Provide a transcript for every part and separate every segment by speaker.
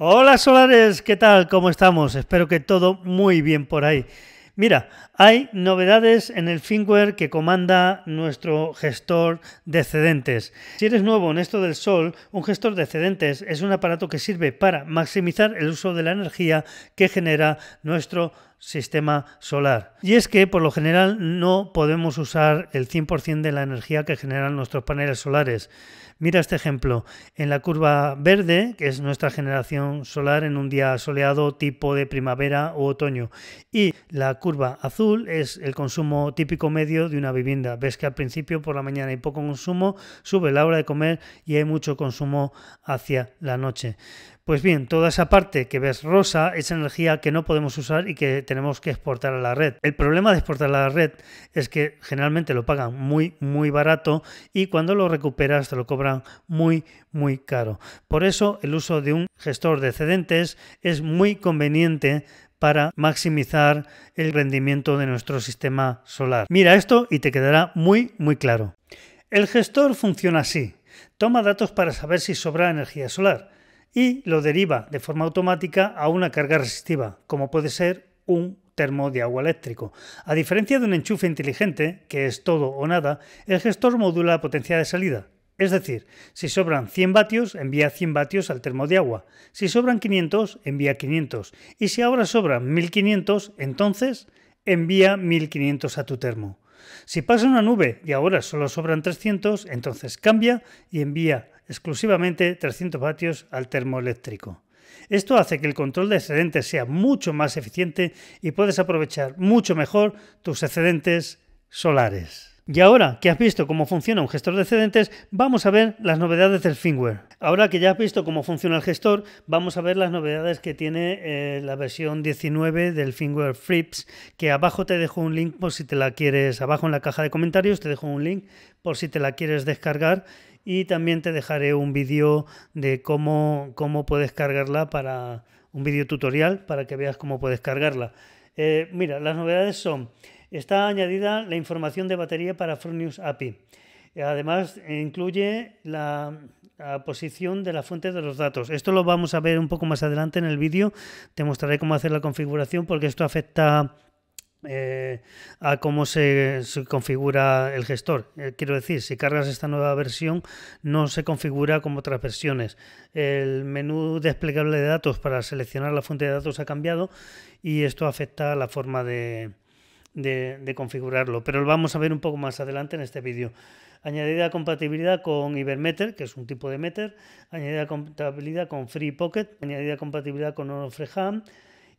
Speaker 1: Hola solares, ¿qué tal? ¿Cómo estamos? Espero que todo muy bien por ahí. Mira, hay novedades en el firmware que comanda nuestro gestor de excedentes. Si eres nuevo en esto del sol, un gestor de excedentes es un aparato que sirve para maximizar el uso de la energía que genera nuestro sistema solar. Y es que por lo general no podemos usar el 100% de la energía que generan nuestros paneles solares. Mira este ejemplo. En la curva verde, que es nuestra generación solar en un día soleado tipo de primavera u otoño. Y la curva azul es el consumo típico medio de una vivienda. Ves que al principio por la mañana hay poco consumo, sube la hora de comer y hay mucho consumo hacia la noche. Pues bien, toda esa parte que ves rosa es energía que no podemos usar y que tenemos que exportar a la red. El problema de exportar a la red es que generalmente lo pagan muy, muy barato y cuando lo recuperas te lo cobran muy, muy caro. Por eso el uso de un gestor de excedentes es muy conveniente para maximizar el rendimiento de nuestro sistema solar. Mira esto y te quedará muy, muy claro. El gestor funciona así. Toma datos para saber si sobra energía solar y lo deriva de forma automática a una carga resistiva, como puede ser un termo de agua eléctrico. A diferencia de un enchufe inteligente, que es todo o nada, el gestor modula la potencia de salida. Es decir, si sobran 100 vatios, envía 100 vatios al termo de agua. Si sobran 500, envía 500. Y si ahora sobran 1500, entonces envía 1500 a tu termo. Si pasa una nube y ahora solo sobran 300, entonces cambia y envía exclusivamente 300 vatios al termoeléctrico. Esto hace que el control de excedentes sea mucho más eficiente y puedes aprovechar mucho mejor tus excedentes solares. Y ahora que has visto cómo funciona un gestor de excedentes, vamos a ver las novedades del firmware. Ahora que ya has visto cómo funciona el gestor, vamos a ver las novedades que tiene eh, la versión 19 del firmware Frips, que abajo te dejo un link por si te la quieres, abajo en la caja de comentarios te dejo un link por si te la quieres descargar y también te dejaré un vídeo de cómo, cómo puedes cargarla para un vídeo tutorial para que veas cómo puedes cargarla. Eh, mira, las novedades son, está añadida la información de batería para News API. Además, incluye la, la, posición de la fuente de los datos. Esto lo vamos a ver un poco más adelante en el vídeo. Te mostraré cómo hacer la configuración porque esto afecta eh, a cómo se, configura el gestor. Eh, quiero decir, si cargas esta nueva versión, no se configura como otras versiones. El menú desplegable de datos para seleccionar la fuente de datos ha cambiado y esto afecta a la forma de, configurarlo. Pero lo vamos a ver un poco más adelante en este vídeo. Añadida compatibilidad con Ibermeter, que es un tipo de meter. Añadida compatibilidad con FreePocket, Añadida compatibilidad con OnofreHam.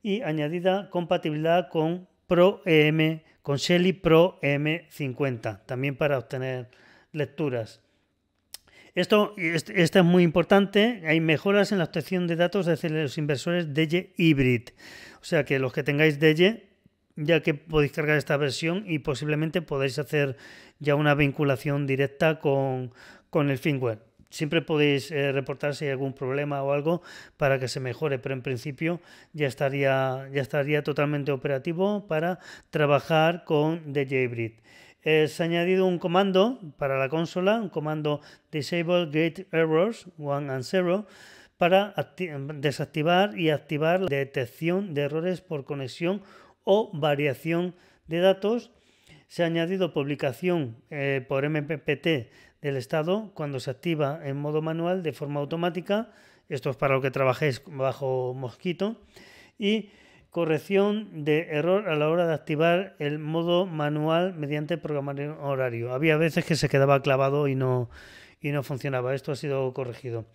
Speaker 1: Y añadida compatibilidad con Pro EM con Shelly Pro M50, también para obtener lecturas. Esto, este, es muy importante. Hay mejoras en la obtención de datos de los inversores DJ Hybrid. O sea que los que tengáis de ya que podéis cargar esta versión y posiblemente podéis hacer ya una vinculación directa con, con el firmware siempre podéis eh, reportar si hay algún problema o algo para que se mejore, pero en principio ya estaría, ya estaría totalmente operativo para trabajar con The se ha añadido un comando para la consola, un comando Disable Gate Errors 1 and 0 para desactivar y activar la detección de errores por conexión o variación de datos. Se ha añadido publicación eh, por MPPT del estado cuando se activa en modo manual de forma automática. Esto es para lo que trabajéis bajo mosquito. Y corrección de error a la hora de activar el modo manual mediante programación horario. Había veces que se quedaba clavado y no, y no funcionaba. Esto ha sido corregido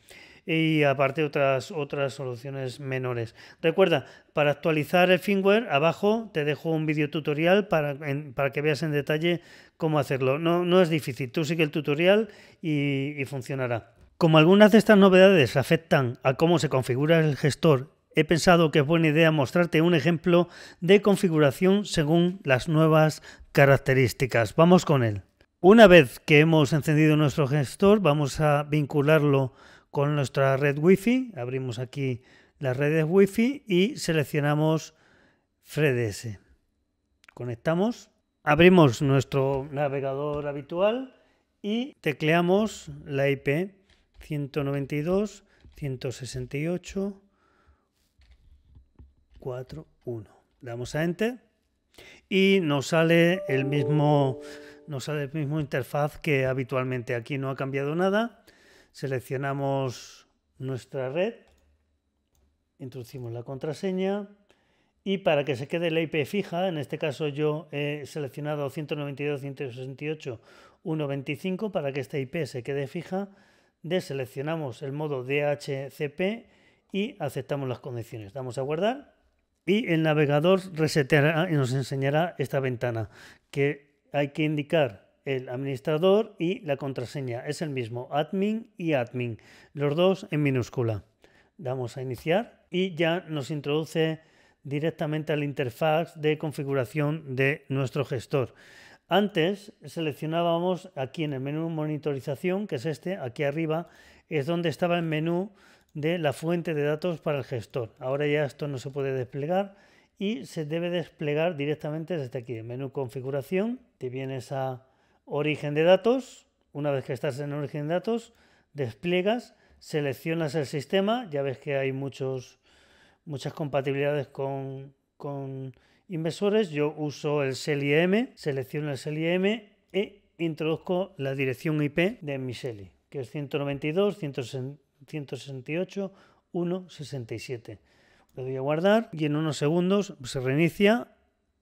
Speaker 1: y aparte otras, otras soluciones menores. Recuerda, para actualizar el firmware, abajo te dejo un vídeo tutorial para, que veas en detalle cómo hacerlo. No, es difícil, tú sigue el tutorial y funcionará. Como algunas de estas novedades afectan a cómo se configura el gestor he pensado que es buena idea mostrarte un ejemplo de configuración según las nuevas características. Vamos con él. Una vez que hemos encendido nuestro gestor, vamos a vincularlo con nuestra red wifi Abrimos aquí las redes wifi y seleccionamos s Conectamos, abrimos nuestro navegador habitual y tecleamos la IP 192 168 41. Damos a enter y nos sale el mismo nos sale el mismo interfaz que habitualmente aquí no ha cambiado nada Seleccionamos nuestra red, introducimos la contraseña y para que se quede la IP fija, en este caso yo he seleccionado 192.168.1.25 para que esta IP se quede fija, deseleccionamos el modo DHCP y aceptamos las condiciones. Damos a guardar y el navegador reseteará y nos enseñará esta ventana que hay que indicar el administrador y la contraseña. Es el mismo, admin y admin, los dos en minúscula. Damos a iniciar y ya nos introduce directamente a la interfaz de configuración de nuestro gestor. Antes seleccionábamos aquí en el menú monitorización, que es este, aquí arriba, es donde estaba el menú de la fuente de datos para el gestor. Ahora ya esto no se puede desplegar y se debe desplegar directamente desde aquí. El menú configuración, te vienes a Origen de datos, una vez que estás en origen de datos, despliegas, seleccionas el sistema, ya ves que hay muchos, muchas compatibilidades con, inversores, yo uso el SELI-M, selecciono el SELI-M e introduzco la dirección IP de mi SELI, que es 192, 168, 167. Le doy a guardar y en unos segundos se reinicia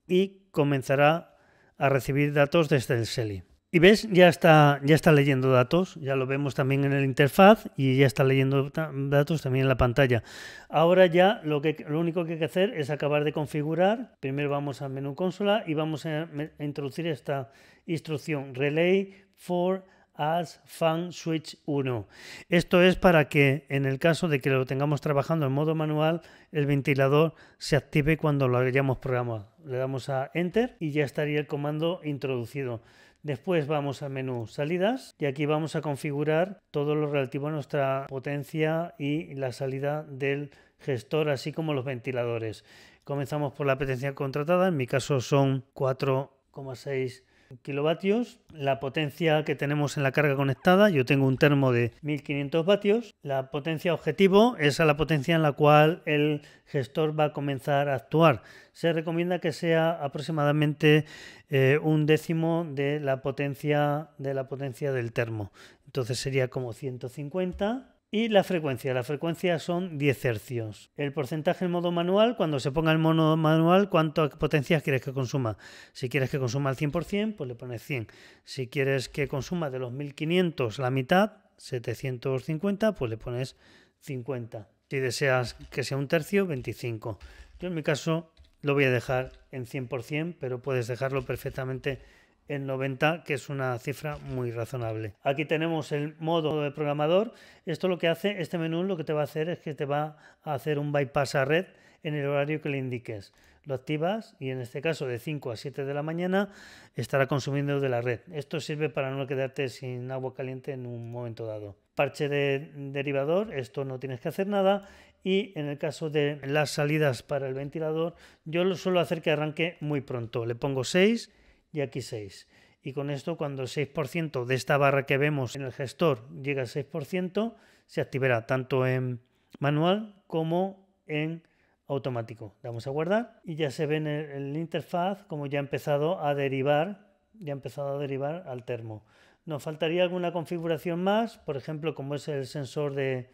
Speaker 1: y comenzará a recibir datos desde el SELI. Y ves, ya está, ya está leyendo datos, ya lo vemos también en el interfaz y ya está leyendo datos también en la pantalla. Ahora ya lo, que, lo único que hay que hacer es acabar de configurar. Primero vamos al menú consola y vamos a, introducir esta instrucción relay for as Fan Switch 1. Esto es para que en el caso de que lo tengamos trabajando en modo manual, el ventilador se active cuando lo hayamos programado. Le damos a Enter y ya estaría el comando introducido. Después vamos al menú salidas y aquí vamos a configurar todo lo relativo a nuestra potencia y la salida del gestor, así como los ventiladores. Comenzamos por la potencia contratada, en mi caso son 4,6 kilovatios, la potencia que tenemos en la carga conectada, yo tengo un termo de 1500 vatios, la potencia objetivo es a la potencia en la cual el gestor va a comenzar a actuar. Se recomienda que sea aproximadamente eh, un décimo de la potencia de la potencia del termo. Entonces sería como 150 y la frecuencia, la frecuencia son 10 hercios. El porcentaje en modo manual, cuando se ponga el modo manual, ¿cuántas potencias quieres que consuma? Si quieres que consuma al 100%, pues le pones 100. Si quieres que consuma de los 1500 la mitad, 750, pues le pones 50. Si deseas que sea un tercio, 25. Yo en mi caso lo voy a dejar en 100%, pero puedes dejarlo perfectamente en 90, que es una cifra muy razonable. Aquí tenemos el modo de programador. Esto lo que hace, este menú lo que te va a hacer es que te va a hacer un bypass a red en el horario que le indiques. Lo activas y en este caso de 5 a 7 de la mañana estará consumiendo de la red. Esto sirve para no quedarte sin agua caliente en un momento dado. Parche de derivador, esto no tienes que hacer nada. Y en el caso de las salidas para el ventilador, yo lo suelo hacer que arranque muy pronto. Le pongo 6 y aquí 6. Y con esto, cuando el 6% de esta barra que vemos en el gestor llega al 6%, se activará tanto en manual como en automático. Damos a guardar y ya se ve en el, interfaz como ya ha empezado a derivar, ya ha empezado a derivar al termo. Nos faltaría alguna configuración más, por ejemplo, como es el sensor de,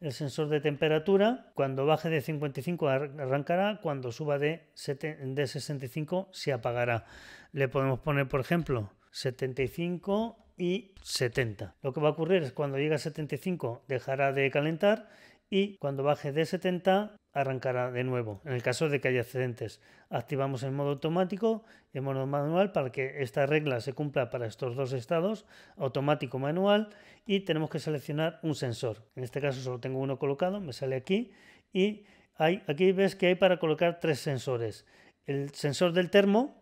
Speaker 1: el sensor de temperatura. Cuando baje de 55 arrancará, cuando suba de, 65 se apagará. Le podemos poner, por ejemplo, 75 y 70. Lo que va a ocurrir es cuando llegue a 75 dejará de calentar y cuando baje de 70 arrancará de nuevo. En el caso de que haya excedentes, activamos el modo automático y el modo manual para que esta regla se cumpla para estos dos estados, automático manual, y tenemos que seleccionar un sensor. En este caso solo tengo uno colocado, me sale aquí y hay, aquí ves que hay para colocar tres sensores. El sensor del termo,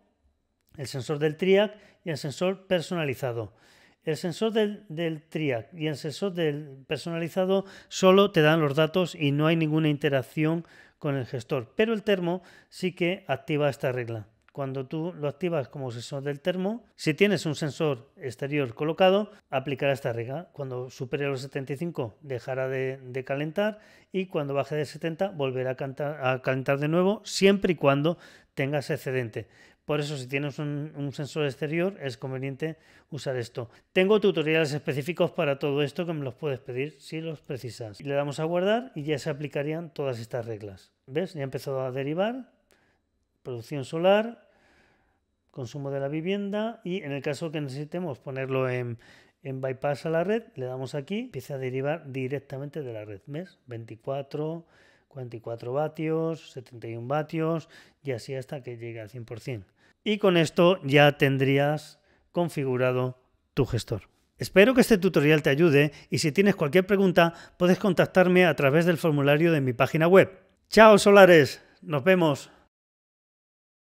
Speaker 1: el sensor del TRIAC y el sensor personalizado. El sensor del, TRIAC y el sensor del personalizado solo te dan los datos y no hay ninguna interacción con el gestor, pero el termo sí que activa esta regla. Cuando tú lo activas como sensor del termo, si tienes un sensor exterior colocado, aplicará esta regla. Cuando supere los 75 dejará de, calentar y cuando baje de 70 volverá a, a calentar de nuevo siempre y cuando tengas excedente. Por eso, si tienes un, sensor exterior, es conveniente usar esto. Tengo tutoriales específicos para todo esto que me los puedes pedir si los precisas. Le damos a guardar y ya se aplicarían todas estas reglas. ¿Ves? Ya ha empezado a derivar. Producción solar, consumo de la vivienda y en el caso que necesitemos ponerlo en, en bypass a la red, le damos aquí, empieza a derivar directamente de la red. ¿Ves? 24, 44 vatios, 71 vatios y así hasta que llegue al 100% y con esto ya tendrías configurado tu gestor. Espero que este tutorial te ayude y si tienes cualquier pregunta puedes contactarme a través del formulario de mi página web. ¡Chao solares! ¡Nos vemos!